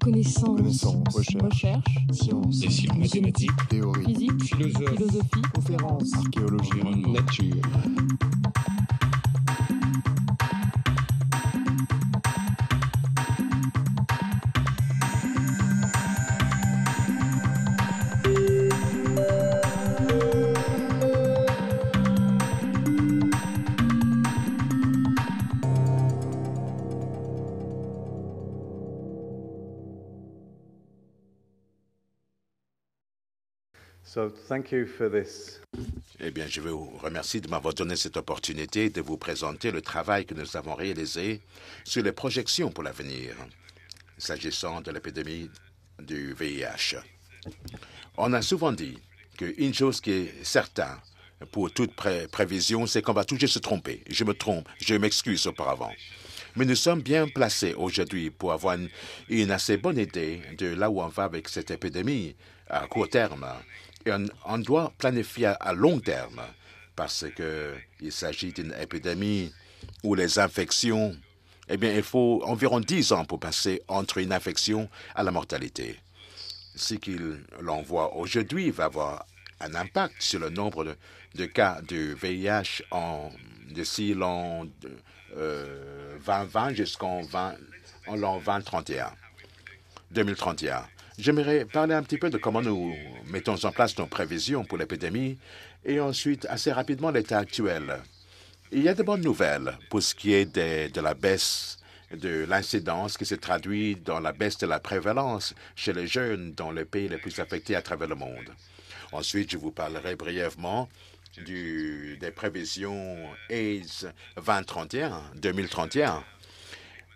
Connaissance. Recherche. Science. sciences. Mathématiques. Théorie. Physique. Philosophie. Philosophie. Conférence. Archéologie. Nature. So, Eh bien, je vous remercie de m'avoir donné cette opportunité de vous présenter le travail que nous avons réalisé sur les projections pour l'avenir s'agissant de l'épidémie du VIH. On a souvent dit qu'une chose qui est certaine pour toute prévision, c'est qu'on va toujours se tromper. Je me trompe, je m'excuse auparavant. Mais nous sommes bien placés aujourd'hui pour avoir une assez bonne idée de là où on va avec cette épidémie à court terme on, doit planifier à long terme parce qu'il s'agit d'une épidémie où les infections, eh bien, il faut environ 10 ans pour passer entre une infection à la mortalité. Ce qu'il l'envoie aujourd'hui va avoir un impact sur le nombre de, cas de VIH en, d'ici l'an 2020 euh, jusqu'en 20, l'an 2031, 2031. J'aimerais parler un petit peu de comment nous mettons en place nos prévisions pour l'épidémie et ensuite assez rapidement l'état actuel. Il y a de bonnes nouvelles pour ce qui est de la baisse de l'incidence qui se traduit dans la baisse de la prévalence chez les jeunes dans les pays les plus affectés à travers le monde. Ensuite, je vous parlerai brièvement du, des prévisions AIDS 2031, 2031.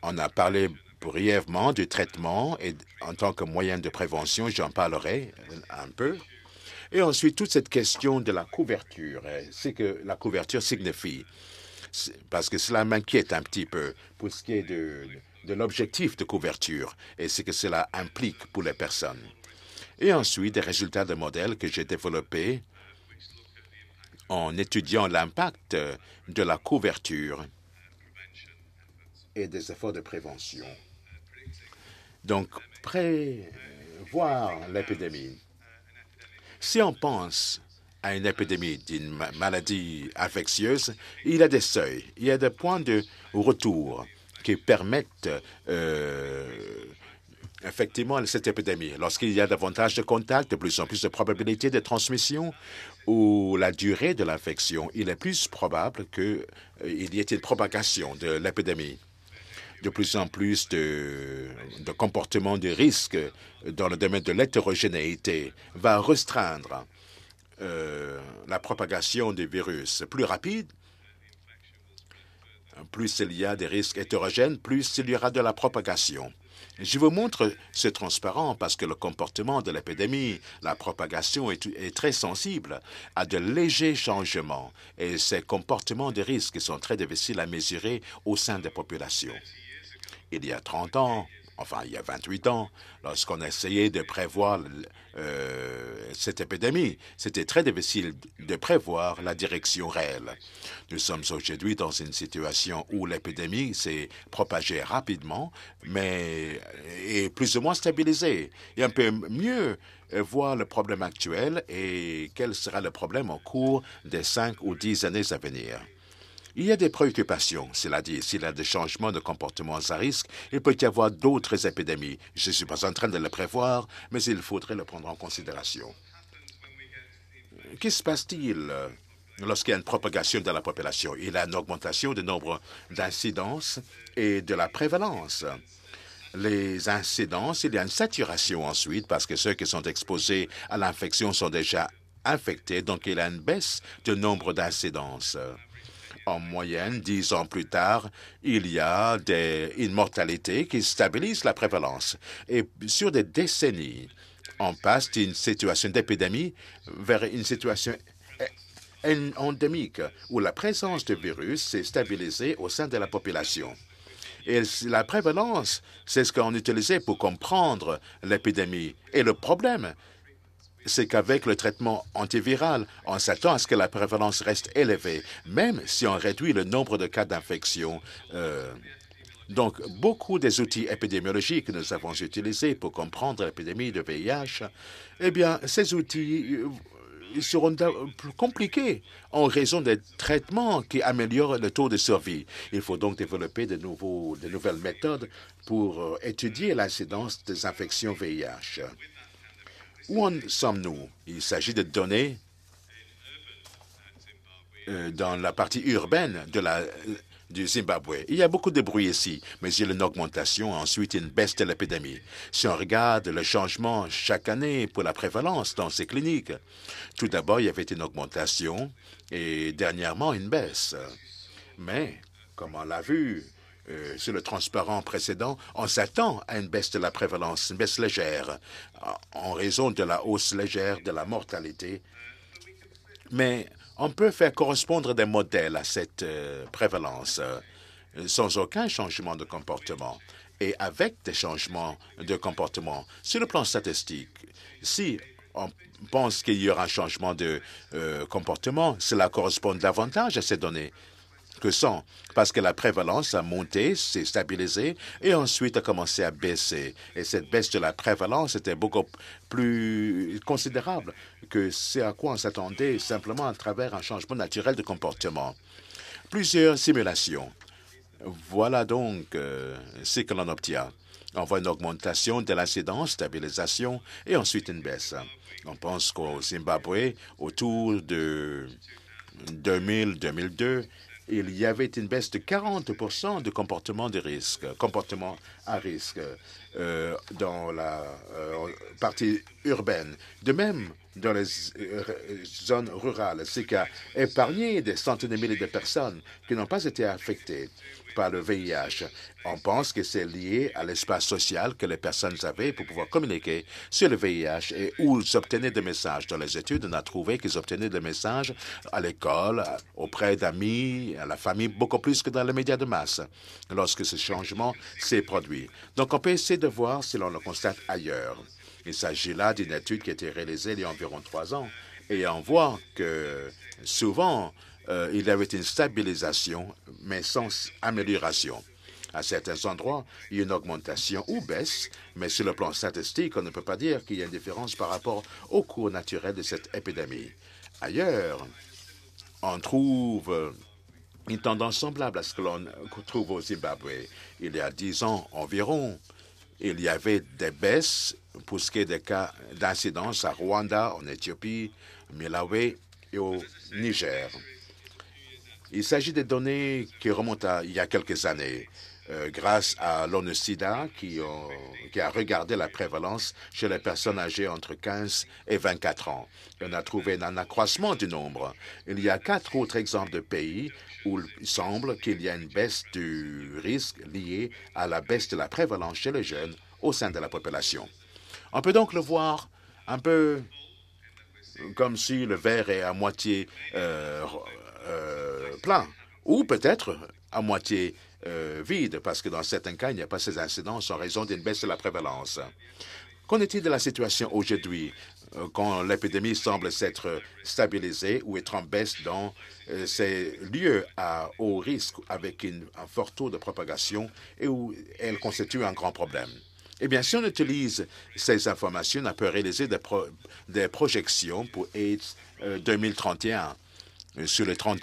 On a parlé brièvement du traitement et en tant que moyen de prévention, j'en parlerai un peu. Et ensuite, toute cette question de la couverture, euh, ce que la couverture signifie, parce que cela m'inquiète un petit peu pour ce qui est de, de l'objectif de couverture et ce que cela implique pour les personnes. Et ensuite, des résultats de modèles que j'ai développés en étudiant l'impact euh, de la couverture et des efforts de prévention. Donc, prévoir l'épidémie. Si on pense à une épidémie d'une maladie infectieuse, il y a des seuils, il y a des points de retour qui permettent euh, effectivement cette épidémie. Lorsqu'il y a davantage de contacts, de plus en plus de probabilités de transmission ou la durée de l'infection, il est plus probable qu'il euh, y ait une propagation de l'épidémie de plus en plus de, comportements de risque dans le domaine de l'hétérogénéité va restreindre euh, la propagation des virus. Plus rapide, plus il y a des risques hétérogènes, plus il y aura de la propagation. Je vous montre ce transparent parce que le comportement de l'épidémie, la propagation est, est, très sensible à de légers changements et ces comportements de risque sont très difficiles à mesurer au sein des populations il y a 30 ans, enfin il y a 28 ans, lorsqu'on essayait de prévoir euh, cette épidémie. C'était très difficile de prévoir la direction réelle. Nous sommes aujourd'hui dans une situation où l'épidémie s'est propagée rapidement, mais est plus ou moins stabilisée. Et on peut mieux voir le problème actuel et quel sera le problème au cours des cinq ou dix années à venir. Il y a des préoccupations. Cela dit, s'il y a des changements de comportement à risque, il peut y avoir d'autres épidémies. Je ne suis pas en train de le prévoir, mais il faudrait le prendre en considération. Qu'est-ce qui se passe-t-il euh, lorsqu'il y a une propagation de la population? Il y a une augmentation du nombre d'incidences et de la prévalence les incidences, il y a une saturation ensuite parce que ceux qui sont exposés à l'infection sont déjà infectés, donc il y a une baisse du nombre d'incidences. En moyenne, dix ans plus tard, il y a des, une qui stabilise la prévalence. Et sur des décennies, on passe d'une situation d'épidémie vers une situation endémique où la présence de virus s'est stabilisée au sein de la population. Et la prévalence, c'est ce qu'on utilisait pour comprendre l'épidémie. Et le problème, c'est qu'avec le traitement antiviral, on s'attend à ce que la prévalence reste élevée, même si on réduit le nombre de cas d'infection. Euh, donc, beaucoup des outils épidémiologiques que nous avons utilisés pour comprendre l'épidémie de VIH, eh bien, ces outils euh, seront plus compliqués en raison des traitements qui améliorent le taux de survie. Il faut donc développer de, nouveaux, de nouvelles méthodes pour euh, étudier l'incidence des infections VIH. Où sommes-nous? Il s'agit de données euh, dans la partie urbaine de la, du Zimbabwe. Il y a beaucoup de bruit ici, mais il y a une augmentation, ensuite une baisse de l'épidémie. Si on regarde le changement chaque année pour la prévalence dans ces cliniques, tout d'abord, il y avait une augmentation et dernièrement, une baisse. Mais, comme on l'a vu, euh, sur le transparent précédent, on s'attend à une baisse de la prévalence, une baisse légère, en raison de la hausse légère de la mortalité. Mais on peut faire correspondre des modèles à cette euh, prévalence euh, sans aucun changement de comportement et avec des changements de comportement. Sur le plan statistique, si on pense qu'il y aura un changement de comportement, cela correspond davantage à ces données que 100, parce que la prévalence a monté, s'est stabilisée et ensuite a commencé à baisser. Et cette baisse de la prévalence était beaucoup plus considérable que ce à quoi on s'attendait simplement à travers un changement naturel de comportement. Plusieurs simulations. Voilà donc euh, ce que l'on obtient. On voit une augmentation de l'incidence, stabilisation et ensuite une baisse. On pense qu'au Zimbabwe, autour de 2000-2002, il y avait une baisse de 40 de comportement de risque, comportement à risque. Euh, dans la euh, partie urbaine. De même, dans les euh, zones rurales, c'est qu'à épargner des centaines de milliers de personnes qui n'ont pas été affectées par le VIH. On pense que c'est lié à l'espace social que les personnes avaient pour pouvoir communiquer sur le VIH et où ils obtenaient des messages. Dans les études, on a trouvé qu'ils obtenaient des messages à l'école, auprès d'amis, à la famille, beaucoup plus que dans les médias de masse, lorsque ce changement s'est produit. Donc, on peut essayer de voir si l'on le constate ailleurs. Il s'agit là d'une étude qui a été réalisée il y a environ trois ans et on voit que souvent, euh, il y avait une stabilisation, mais sans amélioration. À certains endroits, il y a une augmentation ou baisse, mais sur le plan statistique, on ne peut pas dire qu'il y a une différence par rapport au cours naturel de cette épidémie. Ailleurs, on trouve euh, une tendance semblable à ce que l'on trouve au Zimbabwe. Il y a dix ans environ, il y avait des baisses pour ce qui est des cas d'incidence à Rwanda, en Éthiopie, au Malawi et au Niger. Il s'agit de données qui remontent à il y a quelques années. Euh, grâce à l'ONU-SIDA qui, a regardé la prévalence chez les personnes âgées entre 15 et 24 ans. On a trouvé un accroissement du nombre. Il y a quatre autres exemples de pays où il semble qu'il y a une baisse du risque liée à la baisse de la prévalence chez les jeunes au sein de la population. On peut donc le voir un peu comme si le verre est à moitié euh, euh, plein, ou peut-être à moitié euh, vide, parce que dans certains cas, il n'y a pas ces incidences en raison d'une baisse de la prévalence. Qu'en est-il de la situation aujourd'hui, euh, quand l'épidémie semble s'être stabilisée ou être en baisse dans euh, ces lieux à haut risque avec une, un fort taux de propagation et où elle constitue un grand problème? Eh bien, si on utilise ces informations, on peut réaliser des, des projections pour AIDS 2031 sur les 30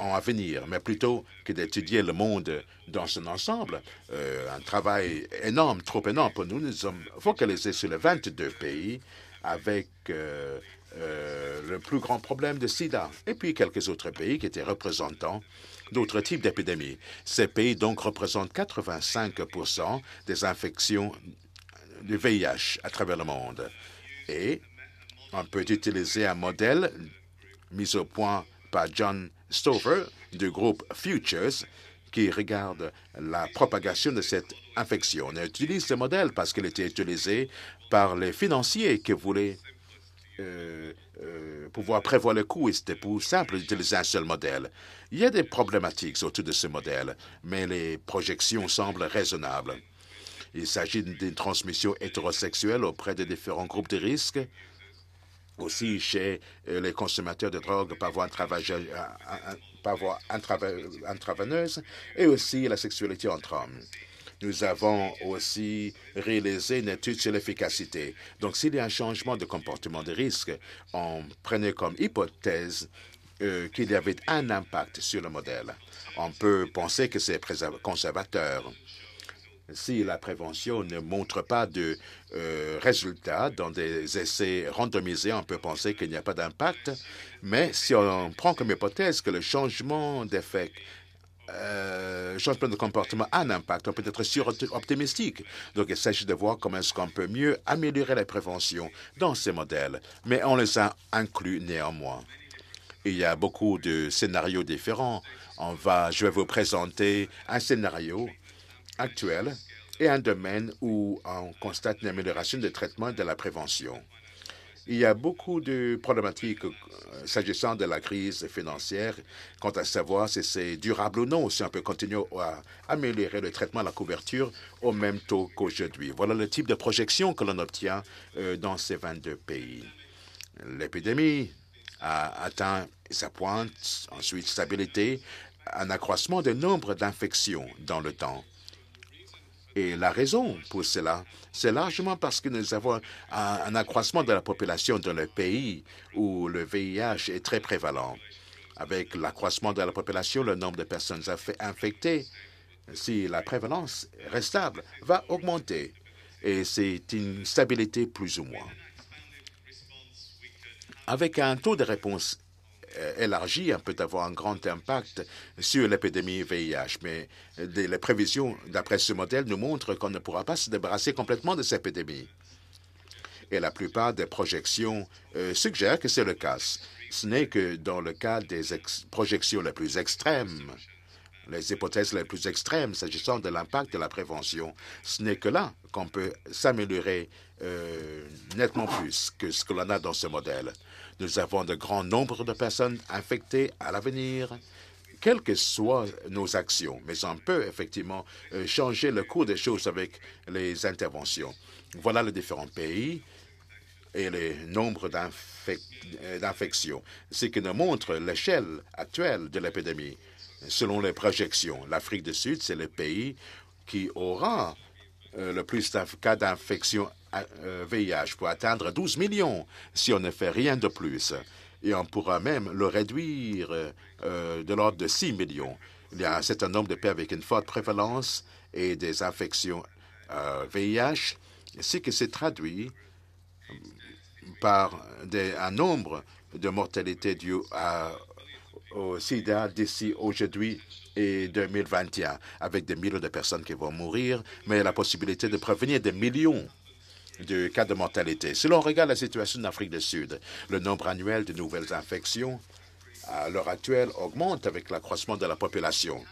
en avenir, mais plutôt que d'étudier le monde dans son ensemble, euh, un travail énorme, trop énorme pour nous. Nous sommes focalisés sur les 22 pays avec euh, euh, le plus grand problème de sida et puis quelques autres pays qui étaient représentants d'autres types d'épidémies. Ces pays donc représentent 85 des infections du VIH à travers le monde. Et on peut utiliser un modèle mis au point par John Stover du groupe Futures qui regarde la propagation de cette infection. On utilise ce modèle parce qu'il était utilisé par les financiers qui voulaient euh, euh, pouvoir prévoir le coût et c'était plus simple d'utiliser un seul modèle. Il y a des problématiques autour de ce modèle, mais les projections semblent raisonnables. Il s'agit d'une transmission hétérosexuelle auprès de différents groupes de risque aussi chez euh, les consommateurs de drogue par voie, intraveineuse et aussi la sexualité entre hommes. Nous avons aussi réalisé une étude sur l'efficacité. Donc, s'il y a un changement de comportement de risque, on prenait comme hypothèse euh, qu'il y avait un impact sur le modèle. On peut penser que c'est conservateur, si la prévention ne montre pas de euh, résultats dans des essais randomisés, on peut penser qu'il n'y a pas d'impact. Mais si on prend comme hypothèse que le changement d'effet euh, changement de comportement a un impact. On peut être suroptimistique. Donc, il s'agit de voir comment est-ce qu'on peut mieux améliorer la prévention dans ces modèles. Mais on les a inclus néanmoins. Il y a beaucoup de scénarios différents. On va, je vais vous présenter un scénario actuelle et un domaine où on constate une amélioration de traitement de la prévention. Il y a beaucoup de problématiques euh, s'agissant de la crise financière quant à savoir si c'est durable ou non, si on peut continuer à améliorer le traitement et la couverture au même taux qu'aujourd'hui. Voilà le type de projection que l'on obtient euh, dans ces 22 pays. L'épidémie a atteint sa pointe, ensuite stabilité, un accroissement de nombre d'infections dans le temps. Et la raison pour cela, c'est largement parce que nous avons un, accroissement de la population dans le pays où le VIH est très prévalent. Avec l'accroissement de la population, le nombre de personnes infectées, si la prévalence reste stable, va augmenter. Et c'est une stabilité plus ou moins. Avec un taux de réponse euh, élargie hein, peut avoir un grand impact sur l'épidémie VIH. Mais euh, les prévisions d'après ce modèle nous montrent qu'on ne pourra pas se débarrasser complètement de cette épidémie. Et la plupart des projections euh, suggèrent que c'est le cas. Ce n'est que dans le cas des projections les plus extrêmes les hypothèses les plus extrêmes s'agissant de l'impact de la prévention. Ce n'est que là qu'on peut s'améliorer euh, nettement plus que ce que l'on a dans ce modèle. Nous avons de grands nombres de personnes infectées à l'avenir quelles que soient nos actions, mais on peut effectivement euh, changer le cours des choses avec les interventions. Voilà les différents pays et les nombres d'infections, ce qui nous montre l'échelle actuelle de l'épidémie. Selon les projections, l'Afrique du Sud, c'est le pays qui aura euh, le plus de cas d'infection VIH euh, euh, pour atteindre 12 millions si on ne fait rien de plus. Et on pourra même le réduire de l'ordre de 6 millions. Il y a un certain nombre de pays avec une forte prévalence et des infections VIH, ce qui se traduit par un nombre de mortalités due à, au sida d'ici aujourd'hui et 2021, avec des millions de personnes qui vont mourir, mais la possibilité de prévenir des millions de cas de mortalité. Si l'on regarde la situation en Afrique du Sud, le nombre annuel de nouvelles infections à l'heure actuelle augmente avec l'accroissement de la population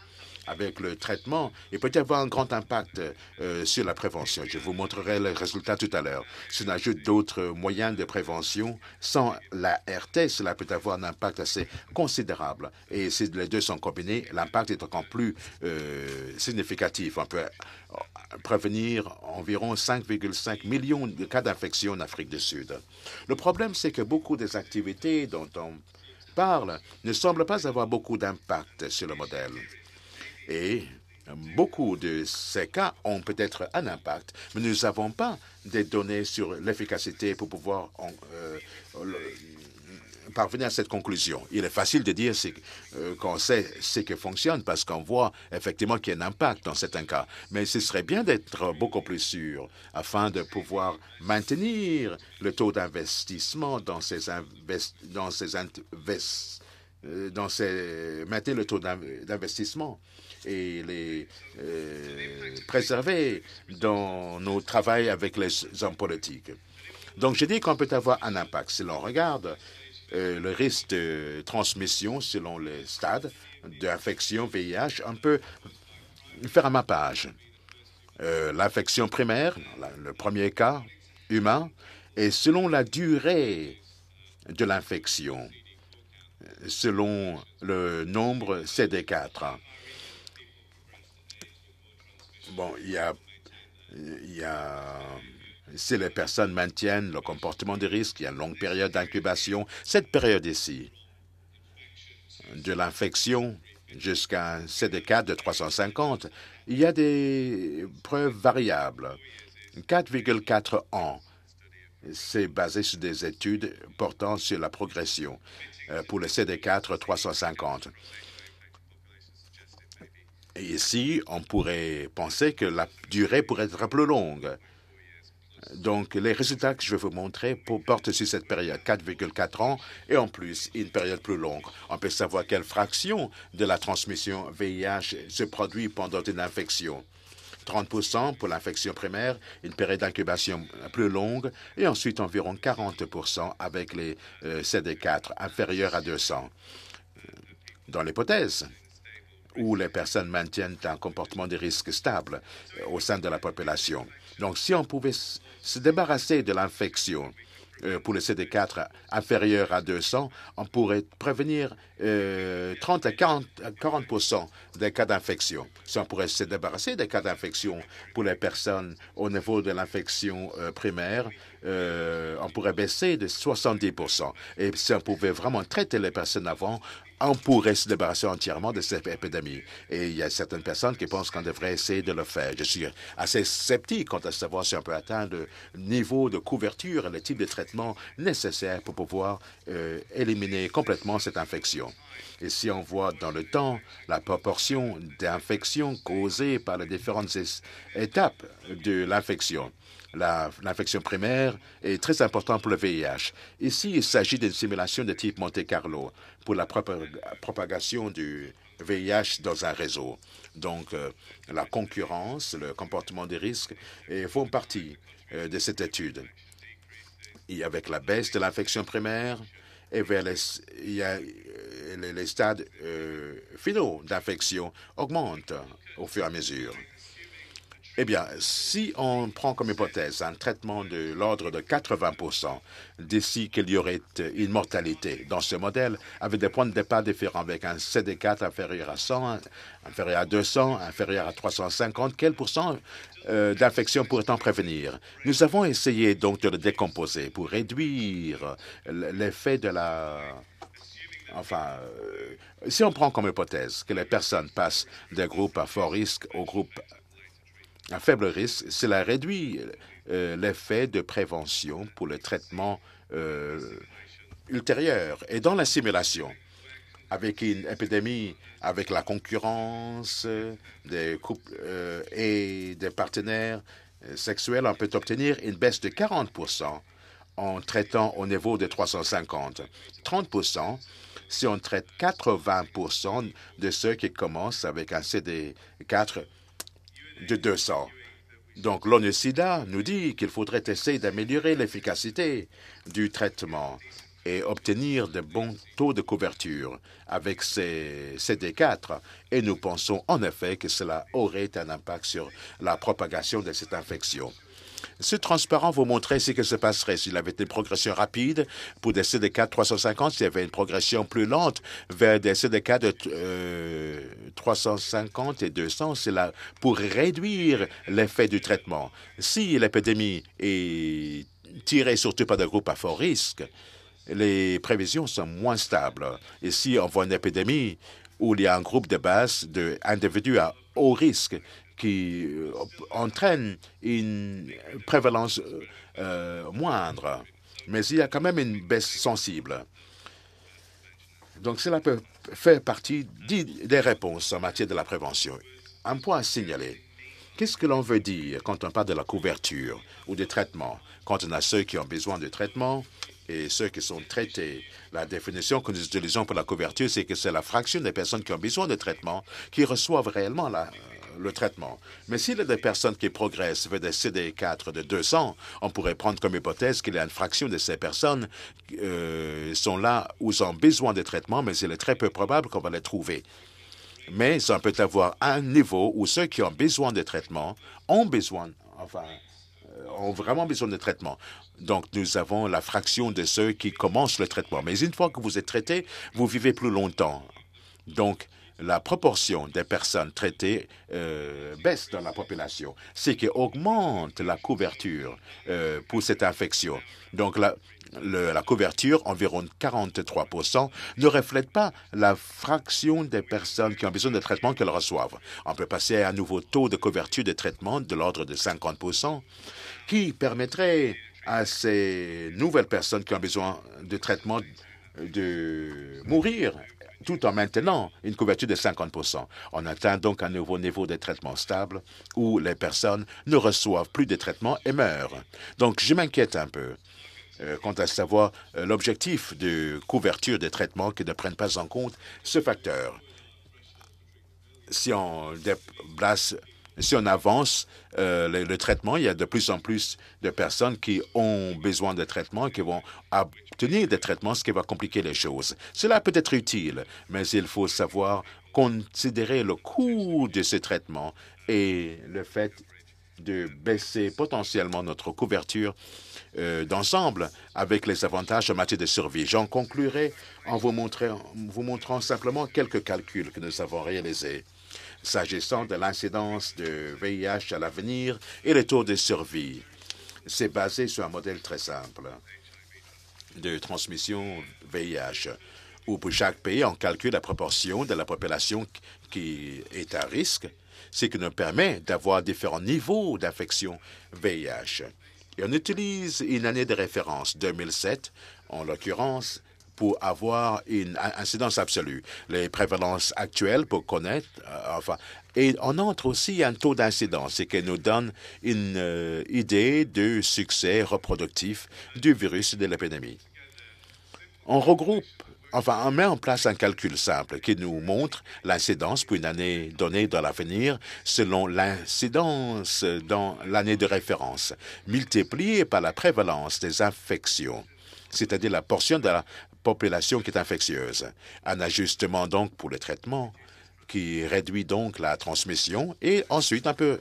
avec le traitement il peut avoir un grand impact euh, sur la prévention. Je vous montrerai le résultat tout à l'heure. Si on ajoute d'autres moyens de prévention sans la RT, cela peut avoir un impact assez considérable. Et si les deux sont combinés, l'impact est encore plus euh, significatif. On peut euh, prévenir environ 5,5 millions de cas d'infection en Afrique du Sud. Le problème, c'est que beaucoup des activités dont on parle ne semblent pas avoir beaucoup d'impact sur le modèle. Et beaucoup de ces cas ont peut-être un impact, mais nous n'avons pas des données sur l'efficacité pour pouvoir euh, parvenir à cette conclusion. Il est facile de dire euh, qu'on sait ce qui fonctionne parce qu'on voit effectivement qu'il y a un impact dans certains cas. Mais ce serait bien d'être beaucoup plus sûr afin de pouvoir maintenir le taux d'investissement dans ces investissements. Dans ces invest, euh, dans ces, maintenir le taux d'investissement et les euh, préserver dans nos travails avec les hommes politiques. Donc, j'ai dit qu'on peut avoir un impact. Si l'on regarde euh, le risque de transmission selon les stades d'infection VIH, on peut faire un mappage. Euh, l'infection primaire, le premier cas humain, et selon la durée de l'infection, selon le nombre CD4 bon, il y a, si les personnes maintiennent le comportement de risque, il y a une longue période d'incubation. Cette période ici, de l'infection jusqu'à CD4 de 350, il y a des preuves variables. 4,4 ans, c'est basé sur des études portant sur la progression euh, pour le CD4 350. Et ici, on pourrait penser que la durée pourrait être plus longue. Donc, les résultats que je vais vous montrer portent sur cette période, 4,4 ans, et en plus, une période plus longue. On peut savoir quelle fraction de la transmission VIH se produit pendant une infection. 30 pour l'infection primaire, une période d'incubation plus longue, et ensuite environ 40 avec les euh, CD4 inférieurs à 200. Dans l'hypothèse où les personnes maintiennent un comportement de risque stable euh, au sein de la population. Donc, si on pouvait se débarrasser de l'infection euh, pour le CD4 inférieur à 200, on pourrait prévenir 30 euh, à 40, des cas d'infection. Si on pourrait se débarrasser des cas d'infection pour les personnes au niveau de l'infection primaire, euh, on pourrait baisser de 70 Et si on pouvait vraiment traiter les personnes avant, on pourrait se débarrasser entièrement de cette épidémie. Et il y a certaines personnes qui pensent qu'on devrait essayer de le faire. Je suis assez sceptique quant à savoir si on peut atteindre le niveau de couverture et le type de traitement nécessaire pour pouvoir euh, éliminer complètement cette infection. Et si on voit dans le temps la proportion d'infections causées par les différentes étapes de l'infection, L'infection primaire est très importante pour le VIH. Ici, il s'agit d'une simulation de type Monte-Carlo pour la propagation du VIH dans un réseau. Donc, euh, la concurrence, le comportement des risques euh, font partie euh, de cette étude. Et avec la baisse de l'infection primaire, et vers les, stades finaux d'infection augmentent au fur et à mesure. Eh bien, si on prend comme hypothèse un traitement de l'ordre de 80 d'ici qu'il y aurait euh, une mortalité dans ce modèle, avec des points de départ différents, avec un CD4 inférieur à 100, inférieur à 200, inférieur à 350, quel pourcent euh, d'infection pourrait-on prévenir Nous avons essayé donc de le décomposer pour réduire l'effet de la Enfin, euh, si on prend comme hypothèse que les personnes passent des groupes à fort risque au groupe à faible risque, cela réduit euh, l'effet de prévention pour le traitement euh, ultérieur. Et dans la simulation, avec une épidémie, avec la concurrence euh, des couples et des partenaires sexuels, on peut obtenir une baisse de 40 en traitant au niveau de 350. 30 si on traite 80 de ceux qui commencent avec un CD4 de 200. Donc l'ONU-SIDA nous dit qu'il faudrait essayer d'améliorer l'efficacité du traitement et obtenir de bons taux de couverture avec ces CD4. Et nous pensons en effet que cela aurait un impact sur la propagation de cette infection. C'est transparent vous montrer ce qui se passerait s'il avait une progression rapide pour des CDK 4 350, s'il y avait une progression plus lente vers des CDK de 350 euh, et 200, c'est là pour réduire l'effet du traitement. Si l'épidémie est tirée surtout par des groupes à fort risque, les prévisions sont moins stables. Et si on voit une épidémie où il y a un groupe de base d'individus à haut risque qui euh, entraîne une prévalence euh, euh, moindre. Mais il y a quand même une baisse sensible. Donc cela peut faire partie des réponses en matière de la prévention. Un point à signaler. Qu'est-ce que l'on veut dire quand on parle de la couverture ou des traitements Quand on a ceux qui ont besoin de traitement et ceux qui sont traités, la définition que nous utilisons pour la couverture, c'est que c'est la fraction des personnes qui ont besoin de traitement qui reçoivent réellement la, le traitement. Mais s'il y a des personnes qui progressent vers des CD4 de 200, on pourrait prendre comme hypothèse qu'il y a une fraction de ces personnes qui euh, sont là ou ont besoin de traitement, mais il est très peu probable qu'on va les trouver. Mais on peut avoir un niveau où ceux qui ont besoin de traitement ont besoin, enfin, euh, ont vraiment besoin de traitement. Donc, nous avons la fraction de ceux qui commencent le traitement. Mais une fois que vous êtes traité, vous vivez plus longtemps. Donc, la proportion des personnes traitées euh, baisse dans la population, ce qui augmente la couverture euh, pour cette infection. Donc, la, la couverture, environ 43 ne reflète pas la fraction des personnes qui ont besoin de traitement qu'elles reçoivent. On peut passer à un nouveau taux de couverture de traitement de l'ordre de 50 qui permettrait à ces nouvelles personnes qui ont besoin de traitement de mourir tout en maintenant une couverture de 50 On atteint donc un nouveau niveau de traitement stable où les personnes ne reçoivent plus de traitement et meurent. Donc, je m'inquiète un peu euh, quant à savoir euh, l'objectif de couverture des traitements qui ne prennent pas en compte ce facteur. Si on déplace si on avance euh, le, traitement, il y a de plus en plus de personnes qui ont besoin de traitement, qui vont obtenir des traitements, ce qui va compliquer les choses. Cela peut être utile, mais il faut savoir considérer le coût de ces traitements et le fait de baisser potentiellement notre couverture euh, d'ensemble avec les avantages en matière de survie. J'en conclurai en vous montrant simplement quelques calculs que nous avons réalisés s'agissant de l'incidence de VIH à l'avenir et le taux de survie. C'est basé sur un modèle très simple de transmission VIH, où pour chaque pays, on calcule la proportion de la population qui est à risque, ce qui nous permet d'avoir différents niveaux d'infection VIH. Et on utilise une année de référence, 2007, en l'occurrence, pour avoir une incidence absolue. Les prévalences actuelles pour connaître, euh, enfin, et on entre aussi un taux d'incidence, ce qui nous donne une euh, idée du succès reproductif du virus de l'épidémie. On regroupe Enfin, on met en place un calcul simple qui nous montre l'incidence pour une année donnée dans l'avenir selon l'incidence dans l'année de référence, multipliée par la prévalence des infections, c'est-à-dire la portion de la population qui est infectieuse. Un ajustement donc pour le traitement qui réduit donc la transmission et ensuite on peut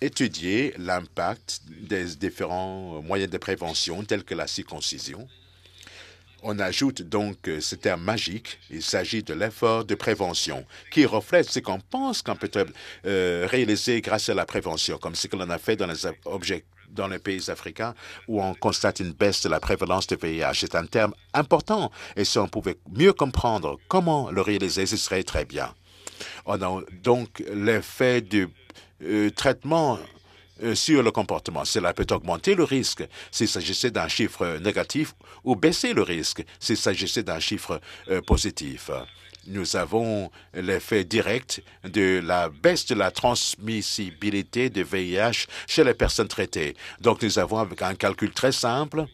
étudier l'impact des différents moyens de prévention tels que la circoncision. On ajoute donc ce terme magique, il s'agit de l'effort de prévention qui reflète ce qu'on pense qu'on peut euh, réaliser grâce à la prévention, comme ce que l'on a fait dans les objectifs dans les pays africains où on constate une baisse de la prévalence du VIH. C'est un terme important et si on pouvait mieux comprendre comment le réaliser, ce serait très bien. Oh on donc l'effet du euh, traitement euh, sur le comportement. Cela peut augmenter le risque s'il s'agissait d'un chiffre négatif ou baisser le risque s'il s'agissait d'un chiffre euh, positif. Nous avons l'effet direct de la baisse de la transmissibilité de VIH chez les personnes traitées. Donc, nous avons, avec un calcul très simple,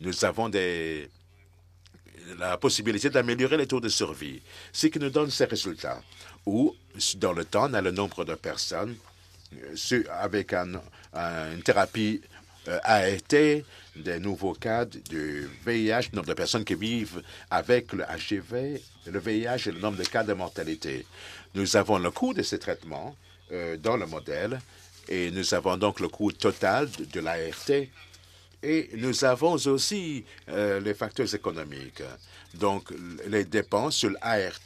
nous avons la possibilité d'améliorer les taux de survie, ce qui nous donne ces résultats. Ou, dans le temps, on a le nombre de personnes euh, avec une thérapie euh, ART, des nouveaux cas du VIH, le nombre de personnes qui vivent avec le HIV, le VIH et le nombre de cas de mortalité. Nous avons le coût de ces traitements euh, dans le modèle et nous avons donc le coût total de, l'ART et nous avons aussi euh, les facteurs économiques. Donc, les dépenses sur l'ART,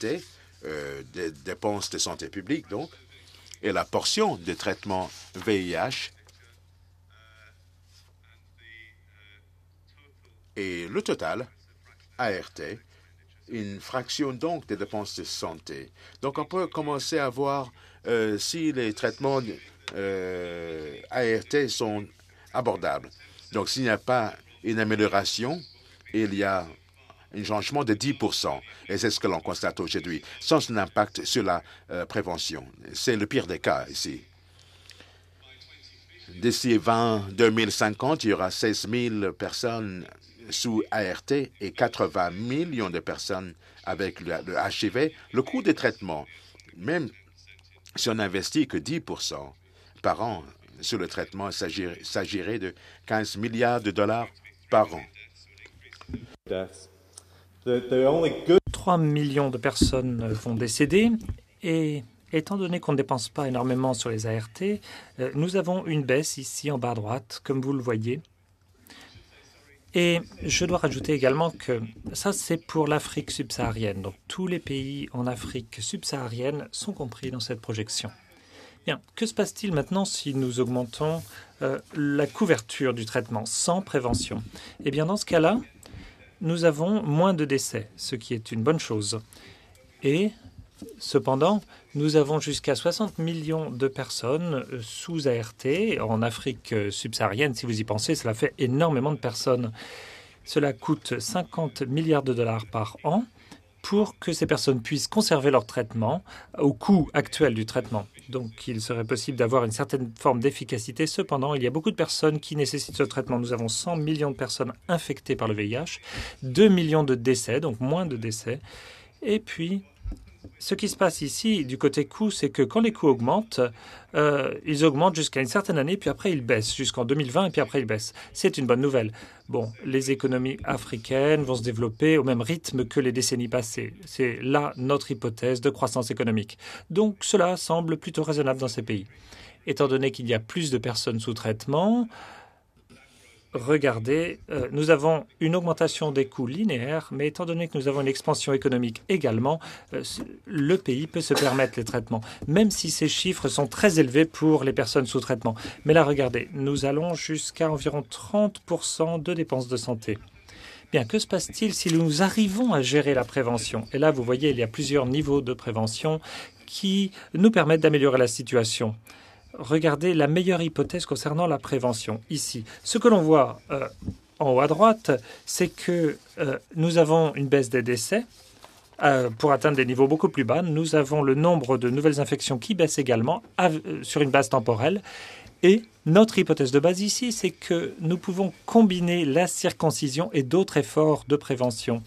des dépenses de santé publique, donc, et la portion des traitements VIH Et le total, ART, une fraction donc des dépenses de santé. Donc on peut commencer à voir euh, si les traitements euh, ART sont abordables. Donc s'il n'y a pas une amélioration, il y a un changement de 10 Et c'est ce que l'on constate aujourd'hui, sans un impact sur la euh, prévention. C'est le pire des cas ici. D'ici 20, 2050, il y aura 16 000 personnes sous ART et 80 millions de personnes avec le, HIV, le coût des traitements, même si on n'investit que 10 par an sur le traitement, s'agirait de 15 milliards de dollars par an. 3 millions de personnes vont décéder et étant donné qu'on ne dépense pas énormément sur les ART, euh, nous avons une baisse ici en bas à droite, comme vous le voyez. Et je dois rajouter également que ça, c'est pour l'Afrique subsaharienne. Donc tous les pays en Afrique subsaharienne sont compris dans cette projection. Bien, que se passe-t-il maintenant si nous augmentons euh, la couverture du traitement sans prévention Eh bien, dans ce cas-là, nous avons moins de décès, ce qui est une bonne chose. Et Cependant, nous avons jusqu'à 60 millions de personnes euh, sous ART. En Afrique euh, subsaharienne, si vous y pensez, cela fait énormément de personnes. Cela coûte 50 milliards de dollars par an pour que ces personnes puissent conserver leur traitement au coût actuel du traitement. Donc il serait possible d'avoir une certaine forme d'efficacité. Cependant, il y a beaucoup de personnes qui nécessitent ce traitement. Nous avons 100 millions de personnes infectées par le VIH, 2 millions de décès, donc moins de décès. Et puis, ce qui se passe ici du côté coût, c'est que quand les coûts augmentent, euh, ils augmentent jusqu'à une certaine année, puis après ils baissent, jusqu'en 2020, et puis après ils baissent. C'est une bonne nouvelle. Bon, les économies africaines vont se développer au même rythme que les décennies passées. C'est là notre hypothèse de croissance économique. Donc cela semble plutôt raisonnable dans ces pays. Étant donné qu'il y a plus de personnes sous traitement, regardez, euh, nous avons une augmentation des coûts linéaires, mais étant donné que nous avons une expansion économique également, euh, le pays peut se permettre les traitements, même si ces chiffres sont très élevés pour les personnes sous traitement. Mais là, regardez, nous allons jusqu'à environ 30% de dépenses de santé. Bien, que se passe-t-il si nous arrivons à gérer la prévention Et là, vous voyez, il y a plusieurs niveaux de prévention qui nous permettent d'améliorer la situation. Regardez la meilleure hypothèse concernant la prévention ici. Ce que l'on voit euh, en haut à droite, c'est que euh, nous avons une baisse des décès. Euh, pour atteindre des niveaux beaucoup plus bas, nous avons le nombre de nouvelles infections qui baisse également sur une base temporelle. Et notre hypothèse de base ici, c'est que nous pouvons combiner la circoncision et d'autres efforts de prévention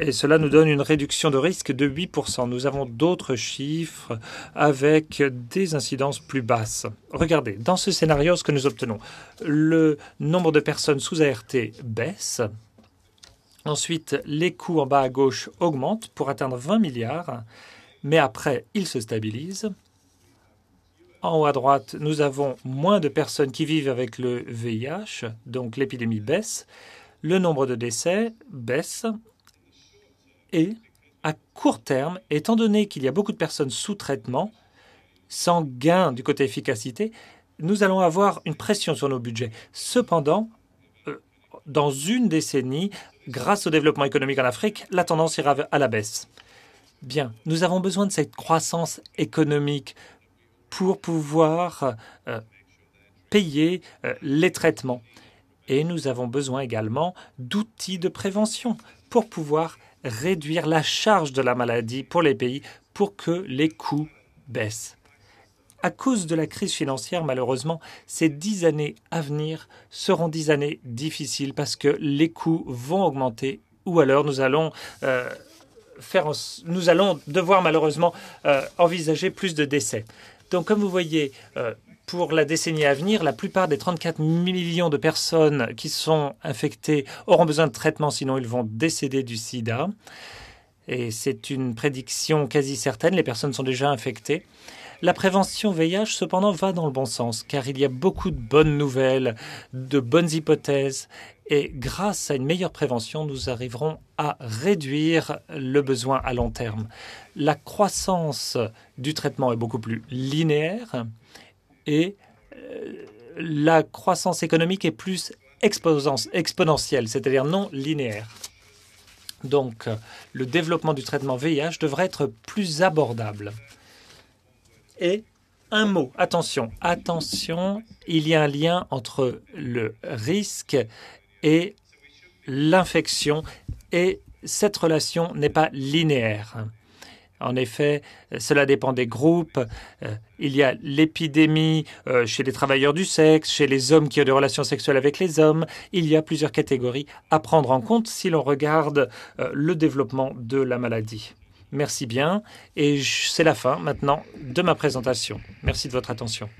et cela nous donne une réduction de risque de 8%. Nous avons d'autres chiffres avec des incidences plus basses. Regardez, dans ce scénario, ce que nous obtenons, le nombre de personnes sous ART baisse. Ensuite, les coûts en bas à gauche augmentent pour atteindre 20 milliards, mais après, ils se stabilisent. En haut à droite, nous avons moins de personnes qui vivent avec le VIH, donc l'épidémie baisse. Le nombre de décès baisse et, à court terme, étant donné qu'il y a beaucoup de personnes sous traitement, sans gain du côté efficacité, nous allons avoir une pression sur nos budgets. Cependant, euh, dans une décennie, grâce au développement économique en Afrique, la tendance ira à la baisse. Bien, nous avons besoin de cette croissance économique pour pouvoir euh, payer euh, les traitements. Et nous avons besoin également d'outils de prévention pour pouvoir réduire la charge de la maladie pour les pays pour que les coûts baissent. À cause de la crise financière, malheureusement, ces dix années à venir seront dix années difficiles parce que les coûts vont augmenter ou alors nous allons, euh, nous allons devoir malheureusement euh, envisager plus de décès. Donc comme vous voyez, euh, pour la décennie à venir, la plupart des 34 millions de personnes qui sont infectées auront besoin de traitement, sinon ils vont décéder du sida. Et c'est une prédiction quasi certaine, les personnes sont déjà infectées. La prévention VIH, cependant, va dans le bon sens, car il y a beaucoup de bonnes nouvelles, de bonnes hypothèses, et grâce à une meilleure prévention, nous arriverons à réduire le besoin à long terme. La croissance du traitement est beaucoup plus linéaire, et euh, la croissance économique est plus exponentielle, c'est-à-dire non linéaire. Donc, le développement du traitement VIH devrait être plus abordable. Et un mot, attention, attention, il y a un lien entre le risque et l'infection et cette relation n'est pas linéaire. En effet, euh, cela dépend des groupes. Euh, il y a l'épidémie euh, chez les travailleurs du sexe, chez les hommes qui ont des relations sexuelles avec les hommes. Il y a plusieurs catégories à prendre en compte si l'on regarde le développement de la maladie. Merci bien. Et c'est la fin maintenant de ma présentation. Merci de votre attention.